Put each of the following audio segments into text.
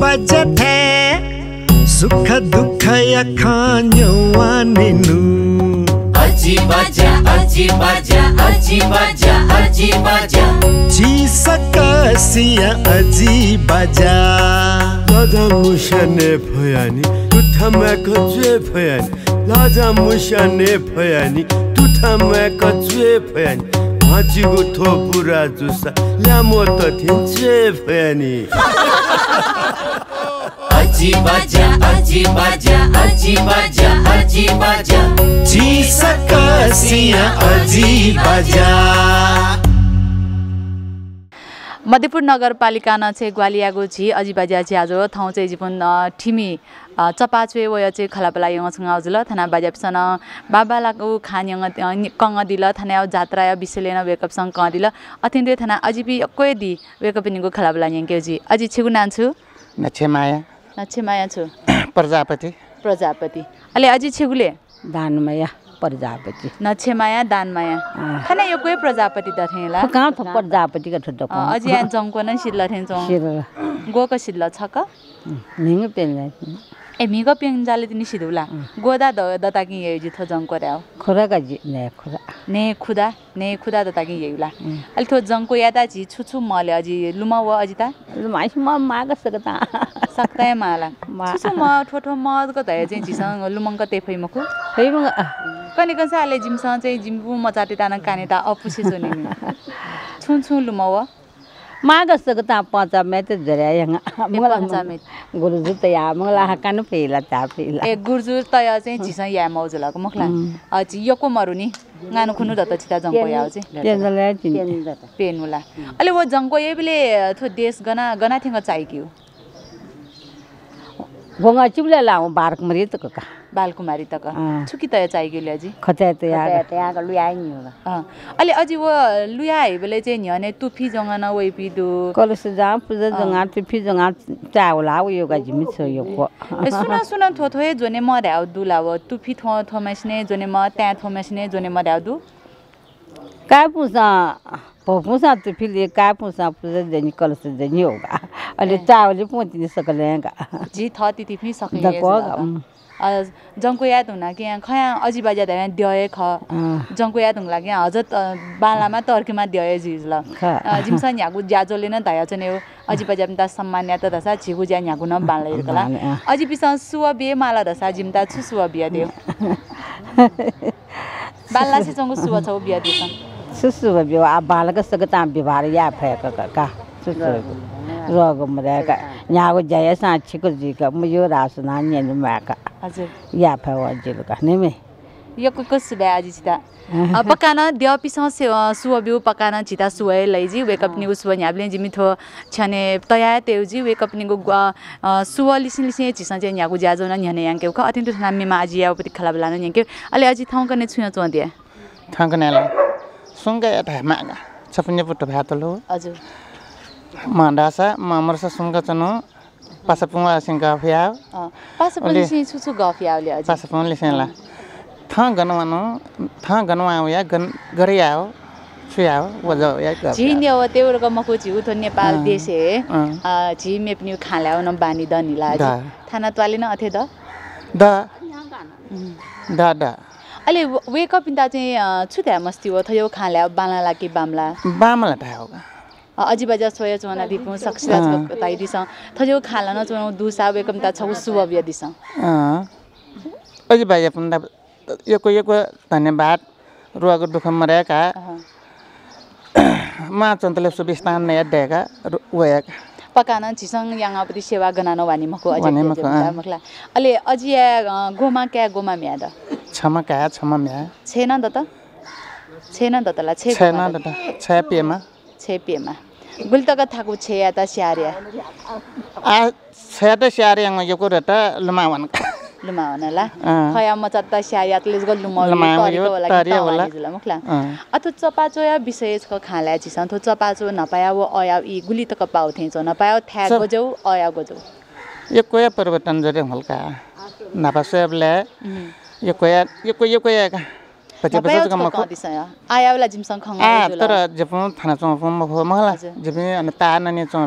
Budget है सुख दुख अखान सकसिया अजी बजा लाजा मुशा ने फयानी तू था मैं कच्चे फयानी लाजा मुशा फयानी फयानी थो पूरा जुसा लामो तो थिंचे फयानी aji baja aji baja aji baja aji baja ji sakasiya aji baja Madhyapur नगरपालिका न चाहिँ ग्वालियाको छि अजिबाज्या झ्याजो ठाउँ चाहिँ जीवन ठिमी चपाचुए वय चाहिँ खलापला यङसँग अजुल थाना बाज्यापसन बाबालाको खान यङ कङ थाना जात्रा या बिसेलेन वेकअपसँग कङ दिल अथेन्द्रे थाना अजीबी कोही दि वेकअप निको खलापला के जी अझै छिगु नान्छु नछे माया లక్ష్మీమాయ छु प्रजापति प्रजापति अहिले अझै छेगुले दानमाया प्रजापति नक्षमाया दानमाया खान यो कोही प्रजापति त थिएँ ल कहाँ छ प्रजापति अझै यहाँ जङ्को नै सिल्ला थिएँ जङ गोको सिल्ला छ क निङ emigo pinjali tini sidula goda do da ta gi yeji tho jong ko rao khura ga ji ne khura ne khuda ne khuda da ta gi yeula al tho jong ko ya da ji chu chu ma le ji luma wa aji ta luma shi ma ma ga sakta sakta ma la chu chu ma tho tho ma ga da ji ji sang lumang ka te phai ma ko phai ma कने कसैले जिमसँग चाहिँ जिम्बु मचाटे ताना काने त अपुसे सोने छुन छुन लुमावा त मागसग पंचामेत जऱ्या पंचामेत गुरुजू तया मग हाकान फेला त्या फेला ए गुरुजू तया चाहिँ झिस या मौजलाको मखला अझ यको मरुनी गानु खुनु दत चिता जंको याव चाहिँ पेनुला अहिले वो जंको येबिले थो देश गना गना थिङ चाहिक्यो भोंगा चिवल्याला हांव बारकुमारी येता काका बालकुमारी तक हाँ। छुकी तया चाइ गेली अजी खताय तया तया लुयाइ नि होला अलि अजी व लुयाय बेले चाहिँ नि अनि तुफी जंगा न वइ पिदु कलस जा पूजा जंगा तुफी जंगा चाउला व उ यो गाजी छ यो को सुन सुन थो थोए जोने म राव दुलाव तुफी थो थो मेस्ने जोने म त्या थो मेस्ने जोने म राव दु का पूजा पूसा त फिर का पूसा पूजा देनी कल से देनी होगा अहिले चावल पोतिनी सकलेगा जी थ तिति पनि सकेगा जङ्को याद हुन कि यहाँ खया अजिबा ज्यादा यहाँ ख जङ्को याद हुन लाग्यो हजत बालामा तर्कीमा दय झिज ल जिमसन यहाँको ज्याजोले नै धाया छ नि हो अजिबा ज्याम्ता सम्मान त धसा छिगु ज्या यहाँको न बाला इर्कला अजिपिसँग सुव बिहे माला धसा जिम्ता छु सुव बिहा दियो बाल्ला सिसँग सुव छ बिहा दिएछ susuga biwa आ balaga saga tan bibara ya phe ka ka ka susuga rogo mure ka nyago jaya san chiko ji ka muyo ra suna यो को कसो आज चिता पकान दियो पिसो सुव बिउ पकान चिता सुवे लैजी वेकअप निगु सुव न्याबले जिमि थो छने तया तेउजी वेकअप निगु सुव लिसिन लिसिन चिसा चाहिँ न्यागु ज्याजो न न्याने यांके क मा आज यापति खलाब लान न्याके अले आज थाउ कने छुया चोंदिया कने ला सुङ्गा यता माघा 봐달로 아주 만다사 마머서 पासा पासापुङला सिङ गफिया पासापुङले सिङ छु छु गफियाले पासापुङले सिङ ला था गनवानो था गनवा या गन गरे आयो या हो नेपाल देश हे झि न बानी दनिला थाना त्वाले न अथे द अहिले वेकअप इन्दा चाहिँ छु त्यहाँ मस्ती हो थयो खाला बाला लागि बामला बामला भए अजी बजा सोया चोना दिपु सक्सेस बताइ दिस थयो खाला न चोना दुसा वेकम ता छौ शुभ बिया दिस अजिबाजा यो यको यको धन्यवाद रुवाको दुख मरेका मा चन्तले सुबिस्तान नया डेका रुवाका पकान झिसङ याङ अपरि सेवा गनानो वानी मको अझ मखला अले अजिया गोमा क्या गोमा म्या द छमा क्या छमा म्या छैन त त छैन द तला छ छैन द त छे पेमा छे पेमा गुल्तक थाकु छे या त स्यारिया आ छे त स्यारिया याङ यको र त लुमा लुमावनाला खया मचात्ता स्यायातलेज होला मला मुखला अथो चपाचोया विषय छ खाला छिसन थो चपाचो नपाया व अया इ गुली तक पाउ थेचो नपाया थ्या गजौ अया गजौ यो कोया परिवर्तन जरे हल्का नापासले यो कोया यो को कोया कोया आयावला जिमसँग खङ तर जेपु थाना चौँ मखला जेपे अनि ता नानी चौँ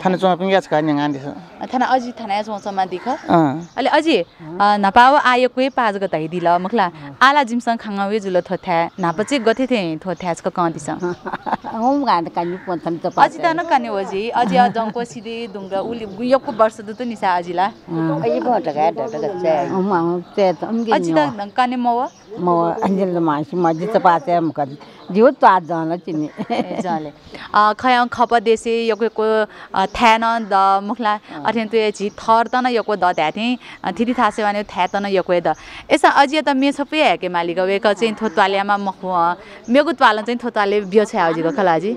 थाने चोमा याच खाने गाँधी थाने अजी थाने याच चोमा दिख अहिले अजी नपाव आयो कोही पाँच गताइ दिल मखला आला जिमसँग खाङ जुल थोथ्या नापचे गथे थे थोथ्याचको कन्दिस होम गाँध त अजी त न काने जङ्को सिधे दुङ्गा उले गुयको वर्ष त निसा अजीला अजी भटका डटका त म अन्जेल मासी मजी त पाते म जिउ त आज जान चिनी खप देसे यको थ्यान द मुखला अठ्यान त्यो झि थर त न यको द थ्याथेँ थिति थासे भने थ्या त न यको द यस्ता अझै त मे छपे के मालिक वेक चाहिँ थोत्वाल्यामा म मेगु चाहिँ थोत्वाले बियो छ हजुर खलाजी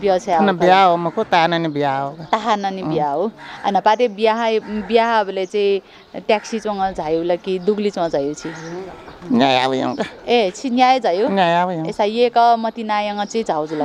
बियो छ बिहा हो मको ताननी बिहा हो ताननी बिहा हो अनि पाते बिहा बिहाले चाहिँ ट्याक्सी चोङ झायुला कि दुग्ली चोङ झायु छि न्याय ए छि न्याय झायु न्याय आबे एसा ये क मति नायङ चाहिँ झाउजुला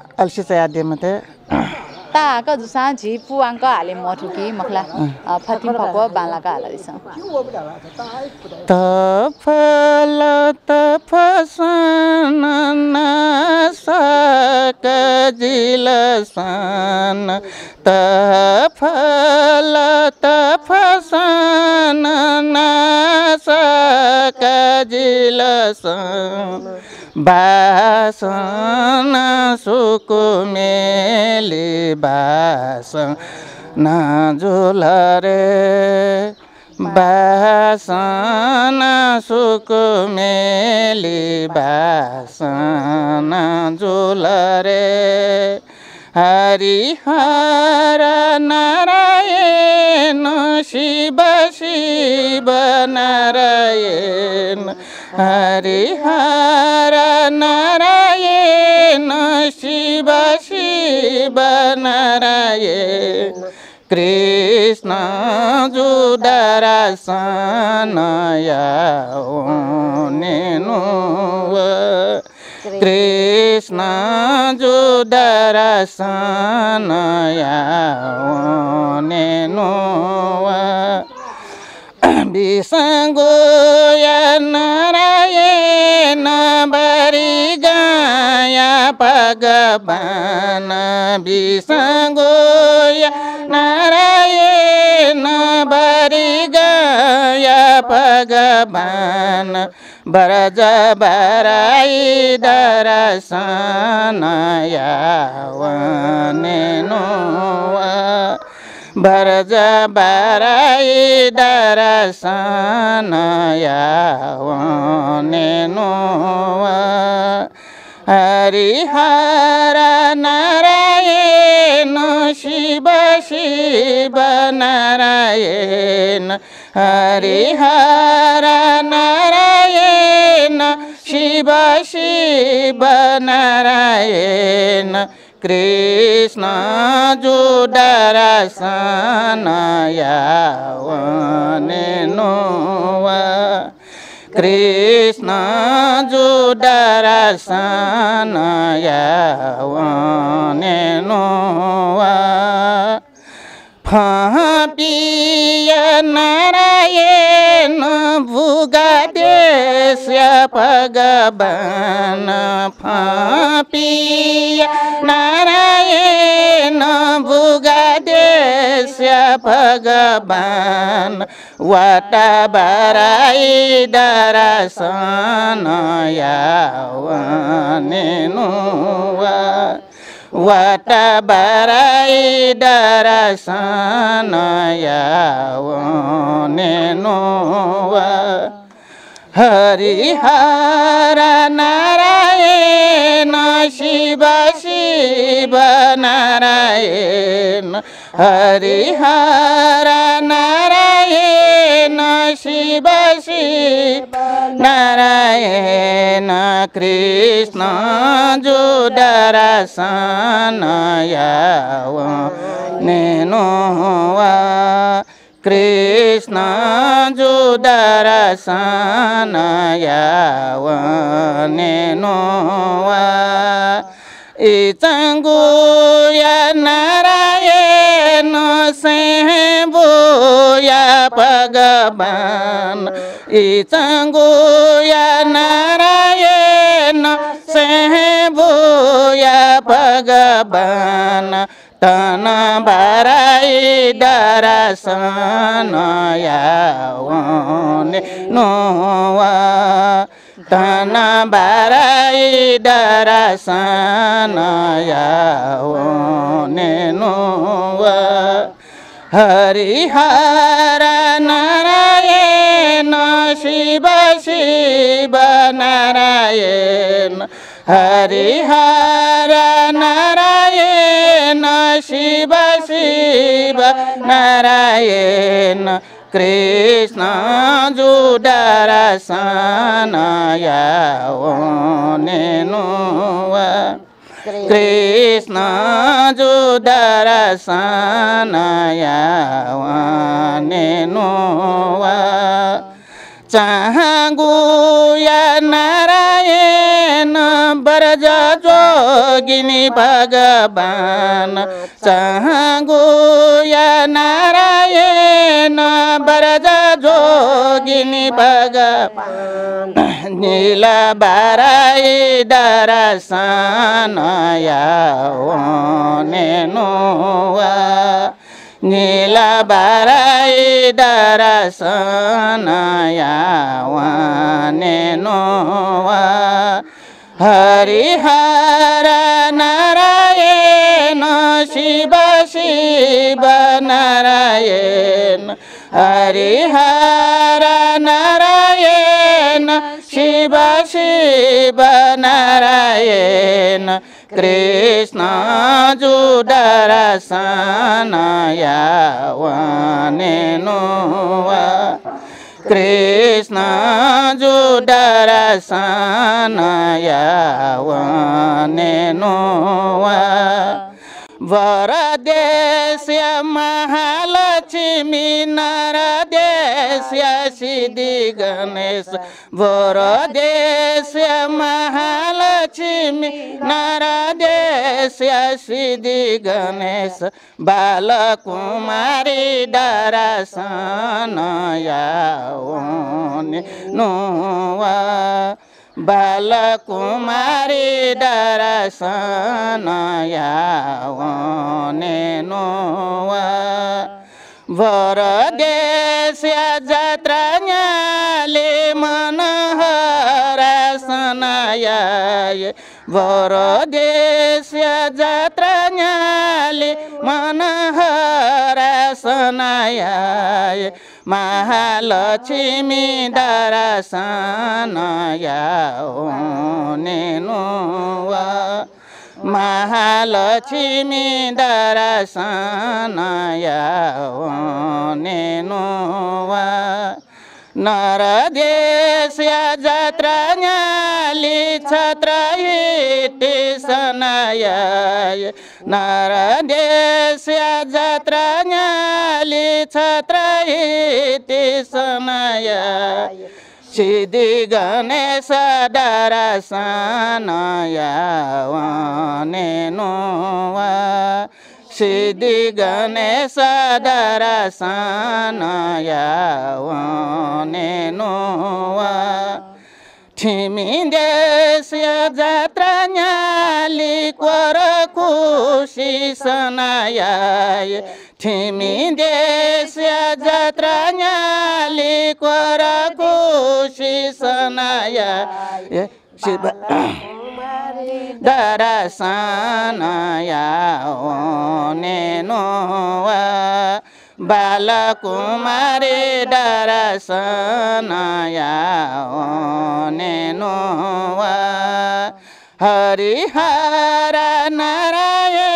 अल्छी चाहिँ आद्यमते ता आका जुसा झी पु हाले मठुकी मखला फतिम फको बालाका हाला छ त फल त फसन न सक जिलसन त फल त फसन न सक जिलसन बासन सुको मेली बासन झुल रे बासन सुको मेली बासन झुल रे हरिहर नारायण शिव शिव नारायण हरिहर नारायण शिव शिव नारायण कृष्ण जुदरासनया नेनु कृष्ण जुदरासनया नेनु बिसङ्गो नारायण बारी गाया पगवान बिसङ्गो नारायण बारी गाया पगवान बरज बराई दरसन यावने बरज बाराई दरसन यावनेनु हरिहर नारायण शिव शिव नारायण हरिहर नारायण शिव शिव नारायण कृष्ण जो डरसनयावने नोवा कृष्ण जो डरसनयावने नोवा Kampiya Narayana Vugadesya Pagabana Kampiya Narayana Vugadesya Pagabana Watabarai Darasana Yavane Nuvah वातावराइडरासनयाउनेनु Harihar Narayan Shiva Shiva Narayan Harihar Narayan Shibasi Narayana Krishna Judarasana Yava Nenuva Krishna Judarasana Yava Nenuva Itanguya Narayana सेबोया भगवान इचङ्गोया नारायण सेबोया भगवान तन बाराई दरासन याउने नोवा तन बाराई दरासन नेनु हरिहर नारायण शिव शिव नारायण हरिहर नारायण शिव शिव नारायण कृष्ण जुडरसनयावनेनुव कृष्ण जुडरसनयावनेनुव चाहगुया नारायण बरज जोगिनी भगवान चाहगुया नारायण न बरज जोगिनी भगवान नील बराई दरसन नेनु नील बाराई दरसन नेनु Harihar Narayan Shiva Shiva Narayan Harihar Narayan Shiva Shiva Narayan Krishna जुडरसनयावनेनु Krishna जुडरसनयावनेनु Varadesya Mahalachimi Naradesya Siddhi Ganesha Varadesya Mahalachimi Naradesya Siddhi Ganesha Balakumari Darasana Yaoni Nuvah बाल कुमारी दर नयाँ बरगेस जत्राले मनह रासनाय बर मन मनहरासन महालक्ष्मी दर्शन यानु महालक्ष्मी दर्शन यानु नर देश जत्र ली छत्र सनाय नर देश नेपाली ते समय सिद्धि गणेश डरासनयानेनु सिद्धि गणेश डरासनयानेनु देश जात्रा न्याली कर खुसी सनाया तिमी देश जात्रा नाली कर खुसी सनाया शिव दरा सनाया नेनो बाल कुमारे डरा सनाया नेनो हरिहर नारायण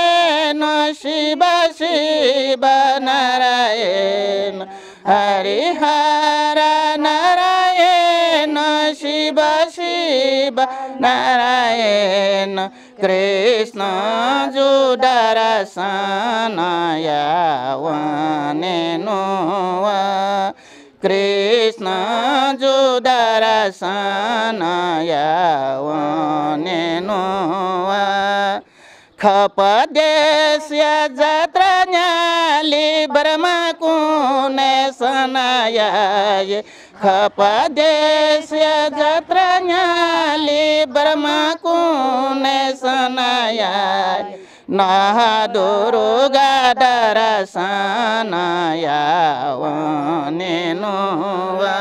शिव शिव नारायण हरि हर नारायण शिव शिव नारायण कृष्ण जुडरसनयावनेनो कृष्ण जुडरसनयावनेनो खपदेश्या जात्रा न्याली बर्माकुन सनायाय खपदेश्या जात्रा न्याली बर्माकुन सनायाय नहादोरो गाडर सनायावनेनुवा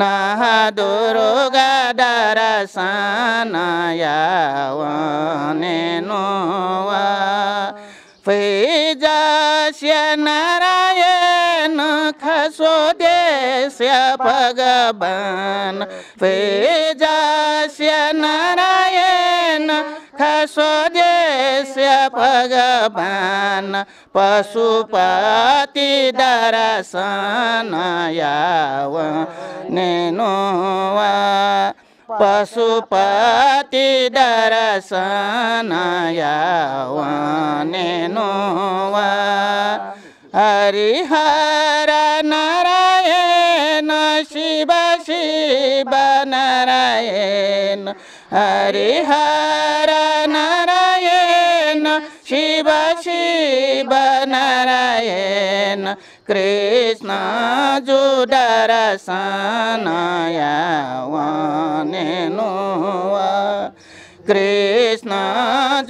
नहादोरो गाडर सनायावा फैजास्या नारायण खासो देस्या भगवान फैजास्या नारायण खासो देस्या भगवान पशुपति दर्शन याव नेनुवा पशुपति दर्शनयावनेनु हरिहर नारायण शिव शिव नारायण हरिहर नारायण शिव शिव नारायण कृष्ण जुडरसनयावनेनुवा कृष्ण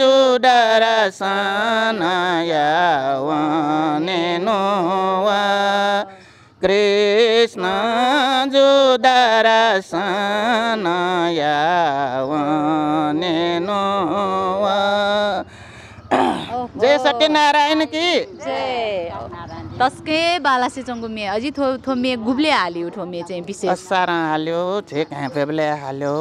जुडरसनयावनेनुवा कृष्ण जुडरसनयावनेनुवा जय सत्यनारायण की जय टस्के बालासेचङको मे अझै थो थोमे गुब्ले हाल्यो थोमे चाहिँ विशेष सारा हाल्यो छेक हाँपेबले हाल्यो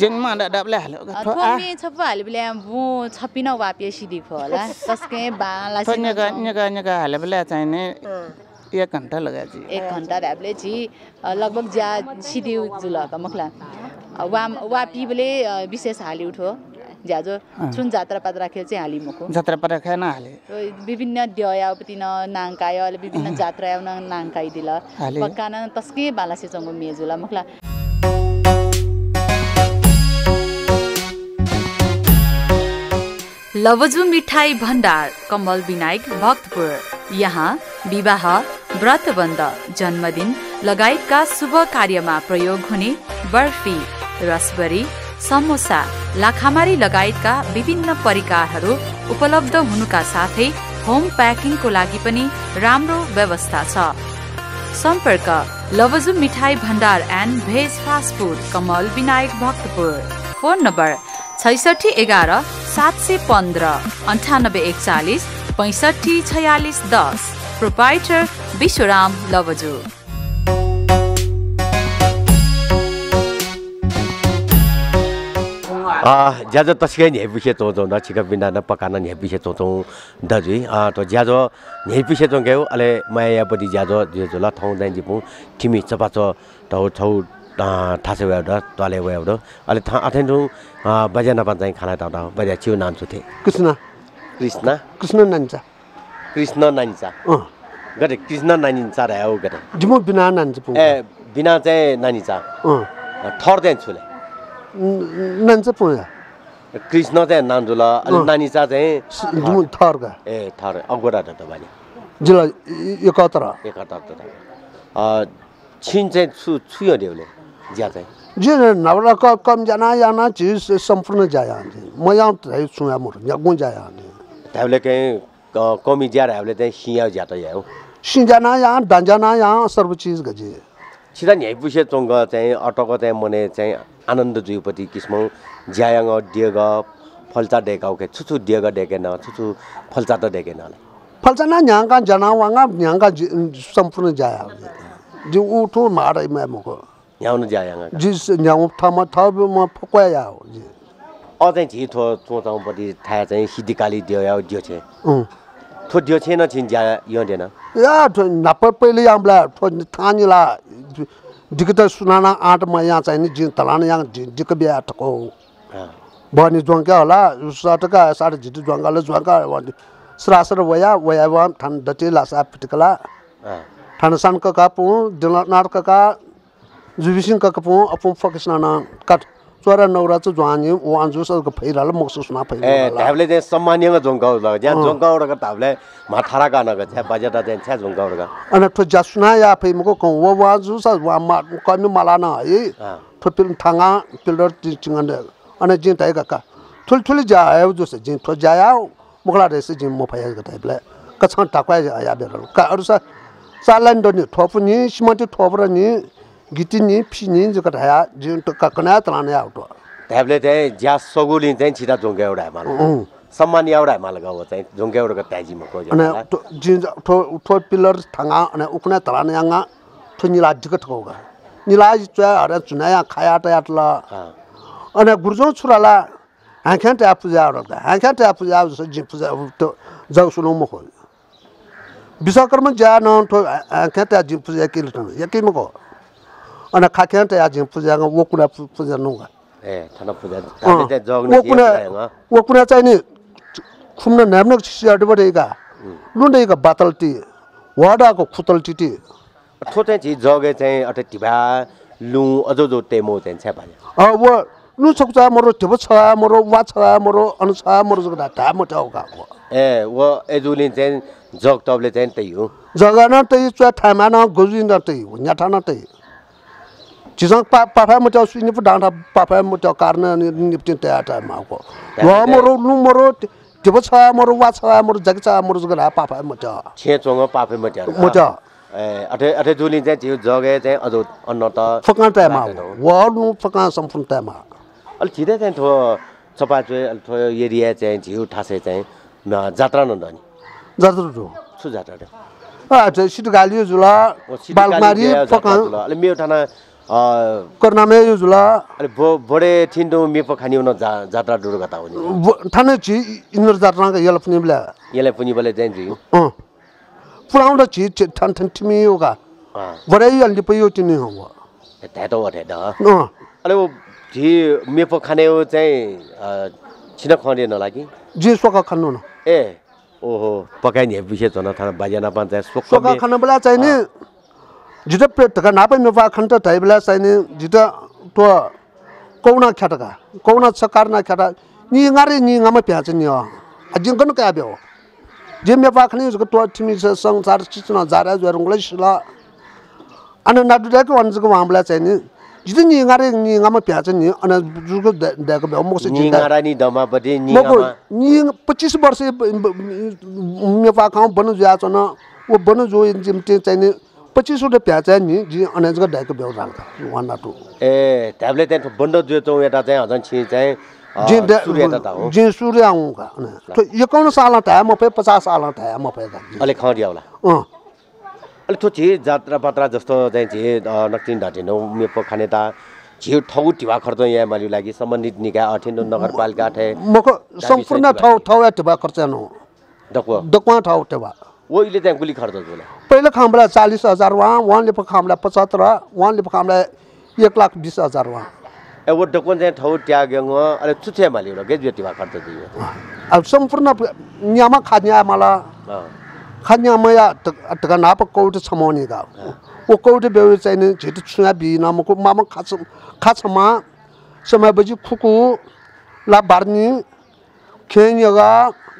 जेङमा डाबले हाल्यो थोमे छप हाल्यो बेला बु छपिन वापिए सिधी खो होला टस्के बालासे नेगा नेगा नेगा हाल्यो बेला नि एक घन्टा लगाए जी एक घन्टा ढाबले जी लगभग ज्या सिधी जुल मखला वा वा पिबले विशेष हाल्यो उठो झ्याजो छुन जात्रा पात चाहिँ हालि मुखो जात्रा पात राखेर नहाले विभिन्न ड्यायापतिन नाङ्काय अहिले विभिन्न जात्रा आउन पक्का न तस्के बालासे चङ्गो मेजुला मुखला लवजु मिठाई भण्डार कमल विनायक भक्तपुर यहाँ विवाह व्रतबन्ध जन्मदिन लगायतका शुभ कार्यमा प्रयोग हुने बर्फी रसबरी समोसा लाखामारी लगायतका विभिन्न परिकारहरू उपलब्ध हुनुका साथै होम प्याकिङको लागि पनि राम्रो व्यवस्था छ सम्पर्क लवजु मिठाई भण्डार and veg fast food Kamal Vinayak Bhaktapur phone number छैसठी एघार सात सय पन्ध्र अन्ठानब्बे एकचालिस पैँसठी छयालिस दस प्रोपाइटर विश्वराम लवजु ज्याज तसिकै हेपिसे तोचौँ न छिका बिन्दा न पकान हेपिसे तोचौँ दाजु त ज्याझो झेपिसे त गयो अहिले माया यापट्टि ज्याज जियो ठाउँ जान्छ झिपु ठिमी चपाचो ठाउँ ठाउँ थासे उयो एउटा डले गयो एउटा अहिले थान्थ बजानापाई खाना थाउटा बैजा छिउ नान्छु थिएँ कृष्ण कृष्ण कृष्ण नानी कृष्ण नानी गरे कृष्ण नानी चाहे बिना चाहिँ थर्दैछु नान्छ पुग्यो कृष्ण चाहिँ नान्जुला अनि नानी चाहिँ थरका ए थर अगोरा त तपाईँले जिल्ला एकहत्तर एकहत्तर छिन चाहिँ छु छुयो देउले ज्या चाहिँ जे नवरा कम जाना जाना चिज सम्पूर्ण जाया हान्थे म यहाँ चाहिँ छु यहाँ मुठो जाया हान्थे त्यहाँले कहीँ कमी ज्या हामीले चाहिँ सिया ज्या त यहाँ सिजना सिजाना यहाँ डान्जाना यहाँ सर्व चिज गजे सिधा न्यायपुसे चोङ्ग चाहिँ अटक चाहिँ मने चाहिँ आनन्द जुपति किस्मौ ज्यायाङ डेग फल्चा डेकाउके छुछु डेग डेकेन छुछु फल्चा त डेकेन फल्चा न न्याङका जनावाङ न्याङका सम्पूर्ण ज्याया जो उठो मारै मको न्याउन ज्यायाङ जिस न्याउ ठामा थब म फक्वाया हो अझै झिथो पति थाहा चाहिँ सिद्धिकाली दियो दियो छे पहिले हामीलाई सुना आँटमा यहाँ चाहिने बहिनी ढ्वाक्या होला साढे झिटी ढ्गा स्रास्रा व्या व्या वान ठन्डी लासा फिट ठन्डसान कका पुँ डाट काका जुविसिङ कँ आफ फकना काट तोरा नौरा छ जानी ओ अंजु स ग फैला ल मक्सु सुना फैला ए धाबले जे सम्मानिय ग झोंका ल ज्या झोंका उडा ग माथारा गा न ग छ बजेट आ छ झोंका उडा अन थ ज या फै म को व व अंजु व मा क न माला न ए थ तिन पिलर ति न अन जे तय ग थुल थुल जा आ जो से जाया मुखला दे से ग या का गितिनी पिनी जुका थाया जुन त ककना तलाने आउट थाबले चाहिँ ज्या सगुलि चाहिँ छिता झुङ्गे उडा माल सम्मान याउडा माल गाउ चाहिँ झुङ्गे उडा का ताजी अनि को जुन जुन ठो पिलर थाङा अनि उक्ने तलाने आङा थुनि ला जुक थगोगा निलाज चाहिँ हर चुनाया खाया त अनि ल छुराला गुरजो छुरा पूजा र हाखे त पूजा जस जि पूजा त जौ सुनो म को बिसाकर्म ज्या ठो हाखे त जि पूजा के ल त यकै म अनि खाख्यान्ट आज पुजाङ वकुना पुजा नौगा वकुना वकुना चाहिँ नि खुम्न नाम्न सियाडबाट इगा लुन्ड इगा बातल्टी वाडाको खुतल्टी थो चाहिँ छि जगे चाहिँ अटे टिभा लु अझ जो टेमो चाहिँ छ भने अब लु सक्छ मरो टेबो छ मरो वा छ मरो अनु छ मरो जो ढा म ठाउ गा ए व एजुलिन चाहिँ जग तबले चाहिँ त्यही हो जगन त्यही चुवा ठामा न गोजुइन त्यही हो न्याठा न त्यही Cizan papai mo tau sini pedang ta papai mo tau karena ni ni ptin ta ta ma ko. Wa mo ro lu mo ro ti bo cha mo ro wa cha mo ro jag cha mo ro zga la papai mo tau. Che zong papai mo tau. Mo ate ate a zo no ta ma tau. ए अठे अठे जुली चाहिँ त्यो जगे चाहिँ अझ अन्न त फकान टाइममा वर्नु फकान सम्पूर्ण टाइममा अलिक छिटै चाहिँ थो चपा चाहिँ अलिक थो एरिया चाहिँ झिउ ठासे चाहिँ जात्रा नन्दनी जात्रा ठो छु जात्रा ठो सिट गालियो जुला बालमारी फकान अलिक मेरो ठाना कर्नामे यो झुला अरे भो भोडे थिन्डो मेपो खानी उन जा जात्रा डुरु गता उनी थाने छि इन्द्र जात्रा ग यल पनि बले यले पनि बले जें जु पुराउन छि थन थन तिमि योगा बडे यल नि पयो तिनि हो व तै त व त न अरे वो जे मेपो खाने हो चाहिँ छिन खने न लागि सोका खन्नु न ए ओहो पकाइ नि बिषे जना थाना बाजना पान चाहिँ सोका खन बला चाहिँ नि जिथं पेटका नापय मेपा खंत थायबला सायन जिथं तो कौना खेटका कोवणा सकारणा खेटा नी इंगारे नी इंगामा प्याच नी अजिंकन काय बेव जे मेपा खणी जक तिमी थिमी संसार चिचना जारा जरंगला शिला अन नाडुदा को अनजक वामला चाहिन जिथं नी इंगारे नी इंगामा प्याच जुको दक वर्ष मेपा खाऊ बनु छ न वो बनु जो पच्चिसवटा प्याज चाहिँ नि अनाजको ढाइको भ्याउ राख्दा वान टू ए त्यहाँले त्यहाँ जो चाहिँ एउटा चाहिँ हजुर छि चाहिँ जे सूर्य आउँका एकाउन्न साल ठाया म फेरि पचास साल ठाया म फेरि अलिक खरी आउला अँ अलिक थो झे जात्रा पात्रा जस्तो चाहिँ झे नक्टिन ढाटिन मेपो खाने त झे ठाउँ ठिवा खर्च यहाँ मलाई लागि सम्बन्धित निकाय अठिन नगरपालिका ठे मको सम्पूर्ण ठाउँ ठाउँ ठिवा खर्च डकुवा डकुवा ठाउँ ठेवा ओइले त्यहाँ गुली खर्च होला पहिलो खामलाई चालिस हजार उहाँ उहाँले पो खामलाई पचहत्तर उहाँले पो खामलाई एक लाख बिस हजार उहाँ अब डोकोन चाहिँ ठाउँ ट्याग्याङ अरे चुच्या माली एउटा गेज खर्च दियो अब सम्पूर्ण न्यामा खाद्या माला खाद्या माया ढका नाप कौट छमाउने गा ओ कौट बेउ चाहिँ छिटो छुया बि नामको मामा खाछ खाछमा समय बजी खुकु ला बार्नी खेङ योगा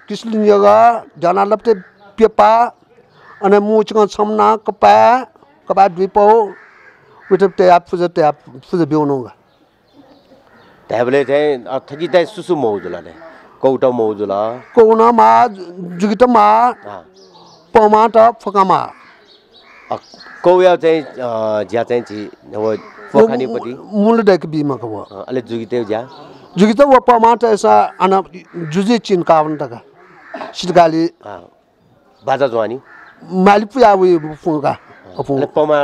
किस्लिन योगा जनालपटे Piepa, and then mu chungan samna kapa kapa dwipo, witap teap fuza teap fuza biononga. Table thay athagi thay susu maudula ne, kauta maudula. Kauna ma jugita ma, pama ta fakama. Kauya thay jia thay chi wo fakani pati. Mula dek bima kawa. Ale jugita jia. Jugita wo pama ta esa ana juzi chin kawan taka. Shidgali. Ah. बाजा जुवानी मालिपु आउँगा पमा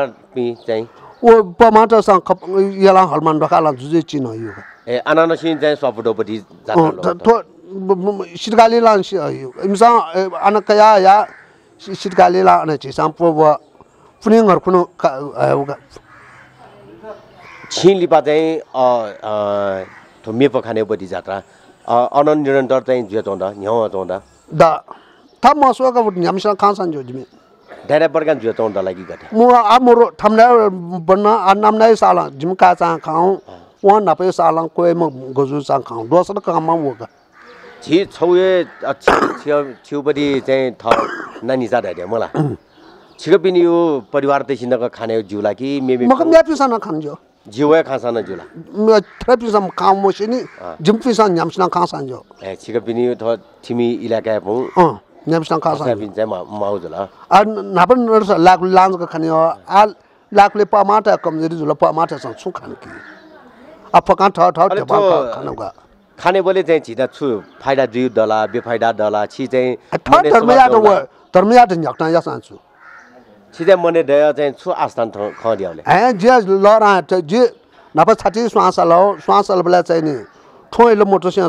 चाहिँ ओ पमा त यला हलमान ढका ला जुजे चिन यो ए अनानसी चाहिँ सपुडोपटी सिटकाली ला इमसा कया या सिटकाली ला अन चाहिँ सम्पो पुनिङ हरखुनो लिपा चाहिँ पखाने पखानेपट्टि जात्रा अनन निरन्तर चाहिँ जुचौँदा न्याउ चौँदा दा थाम मसो गबु न्यामसा खान सान जोजि मे धेरै बर्गन जुत उन दा लागि गथे म आ मोर थामना बन्न आ नामनाय साला जिमका चा खाउ व नपय साला कोय म गजु चा खाउ दोसर काम म वका जि छौये अछि छि छुबदि चाहिँ थ नानी जादा दे मला छिग पिनि यो परिवार देसि खाने जुला कि मे मे पिसा खान जो जिवे खासा न जुला म थ्रे पिसा म काम मसिनी जिम जो ए छिग यो थ थिमी इलाका पउ नेमस्टाङ खास भिन्चै माउजुल नापन नडस लाग लान्ज क खाने आ लाखले पमाटा माटा कमजोरी जुल प माटा स छु खान कि आ फका ठ ठ ठ खाने बोले चाहिँ छिदा छु फाइदा दुई डला बेफाइदा डला छि चाहिँ धर्म याद व धर्म याद झक्टा या सान्छु छि चाहिँ मने दय चाहिँ छु आस्थान ठ ख दियाले हे जे लरा जे नापा छाती श्वास ल श्वास ल बला चाहिँ नि ठोइलो मोटो सिया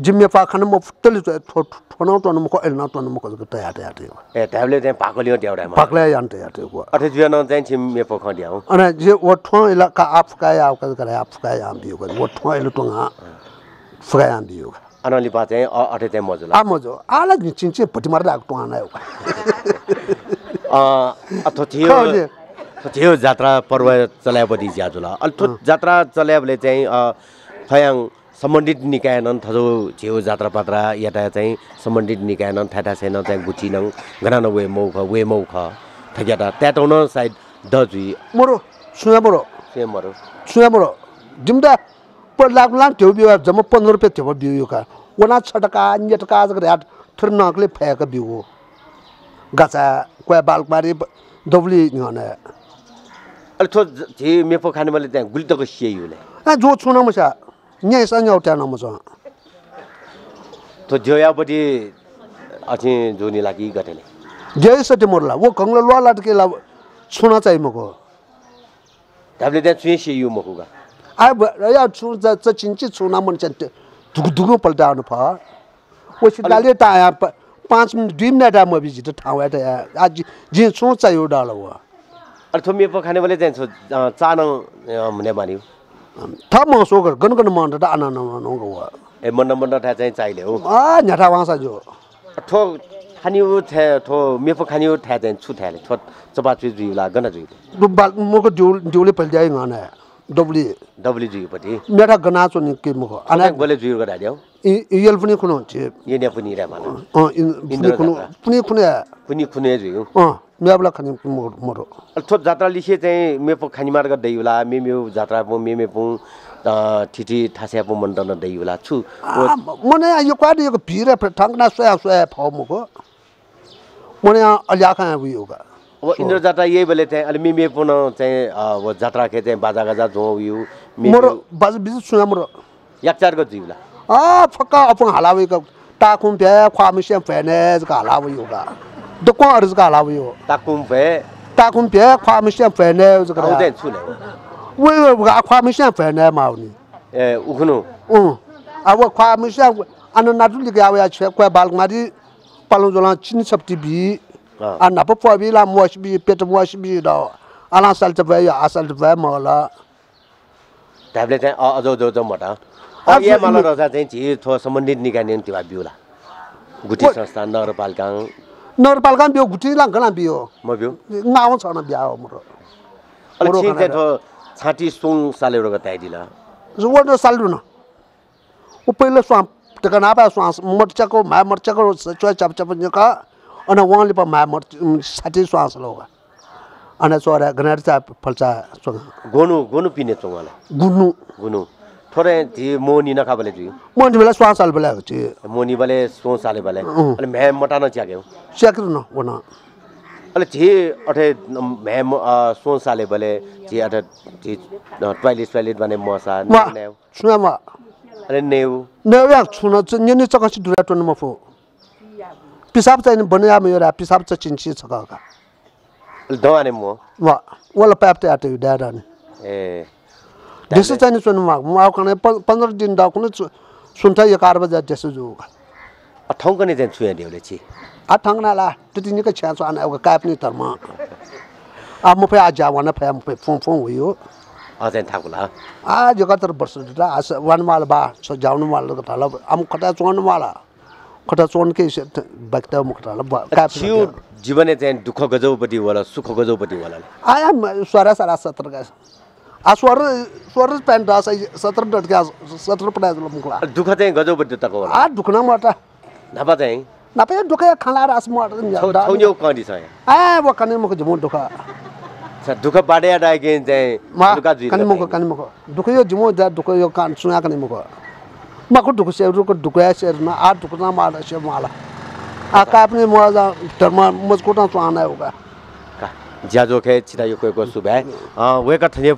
जिम्मे पाखान म फुत्तले ठोनाउ टन मुख अहिले न टोन मुख त तयार याटे ए त्याबले चाहिँ पाकले हो ड्याउडा म पाकले यान्टे याटे त्यो अथे जुन चाहिँ छिमे पोख ड्याउ अनि जे ओ ठो इलाका आप काय आप गरे करे आप काय आम दियो ओ ठो इलो टोङा फुगाय आम दियो अनलि बा चाहिँ अथे चाहिँ मजो आ मजो आला चिन्चे पटि मार लाग टोङा न अ अथो थियो थियो जात्रा पर्व चलाएपछि ज्याजुला अल्थो जात्रा चलाएबले चाहिँ फयाङ सम्बन्धित निकाय निकायनन् थो छेउ जात्रा पात्रा याता चाहिँ सम्बन्धित निकाय निकायनन् थाटा छैन त्यहाँ नङ घना वे मौख वे मौख थ्याटा त्याटाउन सायद दजुई बरु सुया बरु सुया बरो सुया बरो जिम्दा पर लाख लाख थियो बिउ जम्मा पन्ध्र रुपियाँ थियो बिउ यो का ओना छ टका अन्य टका आजको थोर नकले फ्याएको बिउ हो गाछा कोही बाल दौली घना अलिक थो झे मेपो खाने मैले त्यहाँ गुल्टको सिए हुने जो छुन मसा Nie jest anioł ten amazon. To dzieja body aci duni lagi gatele. Dzieja sate morla. Wo kongla lwa latke la suna cai moko. Table den suye shi yu moko ga. Ai ba ya chu za za chinchi suna mon chen dugu dugu palda no pa. Wo shi dali ta ya pa. पाँच minute दुई minute म busy त ठाउँ एउटा आज जे सोच यो डालो अनि थुम्बी पखाने बेला चाहिँ चाना हुने भन्यो था म सोगर गन गन मन दा आना न नंगो वा ए मन मन दा चाहिँ चाहिले हो आ न्याथा वासा जो ठो खानि उ थे ठो मेफो खानि उ थे चाहिँ छु थाले ठो चबा छु जुइ ला गन जुइ दुबा मको जुल जुले पल जाय गन डब्ली डब्ली जुइ पति मेरा गना छु नि के मको अना बोले जुइ गरा दियो यल पनि खुनु छ ये ने पनि रे मान अ इन पनि कुन कुन कुन जुइ अ मेब्ला खाने मरो थो जात्रा लिखे चाहिँ मेपो खानी मार्ग दैउला मेम्यो जात्रा पो मेमे पो ठिठी थास्या पो मन त दैउला छु मने यो क्वाडी यो भिर ठाङ्ना सोया सोया फाउ मुको मने अल्याखा उयोगा अब इन्द्र जात्रा यही बेले चाहिँ अलि मेमे पो न चाहिँ अब जात्रा खे चाहिँ बाजा गाजा जो उयो मरो बाजा बिजु सुना मरो याकचारको जिउला आ फक्का अपन हालावेको टाकुम भ्या ख्वामिसिया भ्यानेजको हालावे योगा 都光儿子干哪有？打工费，打工别夸没想回来这个。矛盾出来我为为不干夸没想回呢嘛呢。哎，乌干侬。嗯，啊我夸没想，啊那哪那个我维阿去？快把工麻的，把侬做浪穿吃不皮，啊，啊那不发皮啦磨皮，别着磨皮了，啊啷少只肥呀，三只肥毛了。台不嘞天，哦，走走走，没得。啊？阿爷了，做台布嘞天，托什么你泥干泥泥对外丢了，我听上上老阿爸讲。नगरपालिका बियो घुटिला घणा बियो म बियो नाव छ न बिया हो मोरो अलि छिन ते थो छाटी सुन साले रो गताइ वर्ड जुव न सालु न उ पहिले स्वाम तक पा बा स्वास मा मर्चाको चोय चप चप न का अन वंले प मा मर्च छाटी स्वास लोगा अन चोरा घनर चाप फलचा गोनु गोनु पिने चोवाला गुनु गुनु थोरै थी मोनी नखा बले मोनी बले स्वास साल बले होची मोनी बले सो साल बले अनि मैं मटा न चागे चक्र न वना अले थी अठे मैं सो साल बले जे अठे थी टॉयलेट टॉयलेट भने मसा ने सुना मा अले नेव नेव या सुना छ नि नि चकछ दुरा टन मफो पिसाब चाहिँ बनया म यो पिसाब छ चिन्छि छ का दवाने म वा वला पाप त आटे डाडा ए चाहिँ सुन्नु भएको म माव कने पन्ध्र दिन दा कुनै सुन्थ यो कारब जा देसो जु अठौं कने चाहिँ छुया देउले छि आ ना ला त्यति निकै छ्या छु आना काय पनि तर म अब म फेरि आज वान फे म फे फों फों हुयो अझै थाकुला आ जो कतर वर्ष दुटा आज वान बा छ जाउनु माल त थाल आम खटा चोन माल खटा चोन के बक्ता मुख थाल काप्ने चाहिँ दुःख गजौपट्टि होला सुख गजौपट्टि होला आया स्वरा सारा सत्र આ સ્વર સ્વર જ પેન રાસ સતર ડટક્યા સતર પડાય મુખલા દુખતે ગજો બદ તકો આ દુખના માટા નાપા તે નાપા દુખે ખાલા રાસ માટ છોજો કોની છે આ વ કને મુખ જમો દુખા સર દુખ પાડે આડા કે તે દુખા જી કને મુખ કને મુખ દુખ યો જમો જા દુખ યો કાન સુના કને મુખ મકો દુખ છે રુક દુખયા છે ના આ દુખના માટ છે માલા આ કાપને મોજા ધર્મ મજકોટા સુઆના હોગા कोही ᱪᱤᱫᱟᱭᱚ ᱠᱚᱭ वेक ᱥᱩᱵᱟᱭ ᱣᱮᱠᱟ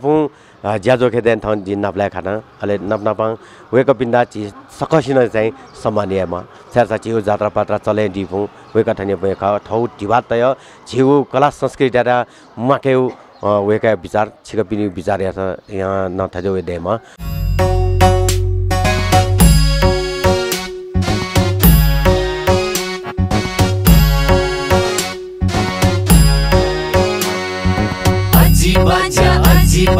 ज्याजो ज्याजोखे देन थाउन जिन नप्लाइ खान अहिले नप नपाङ वेक पिन्दा चि सकसिन चाहिँ सम्मानियामा स्यार्सा छिउ जात्रा पात्रा चले डिफु वेक ठने वेक ठाउँ तय छिउ कला संस्कृति आएर माकेउ वेका विचार छिक पिनि विचार यहाँ नथाजो देमा Типа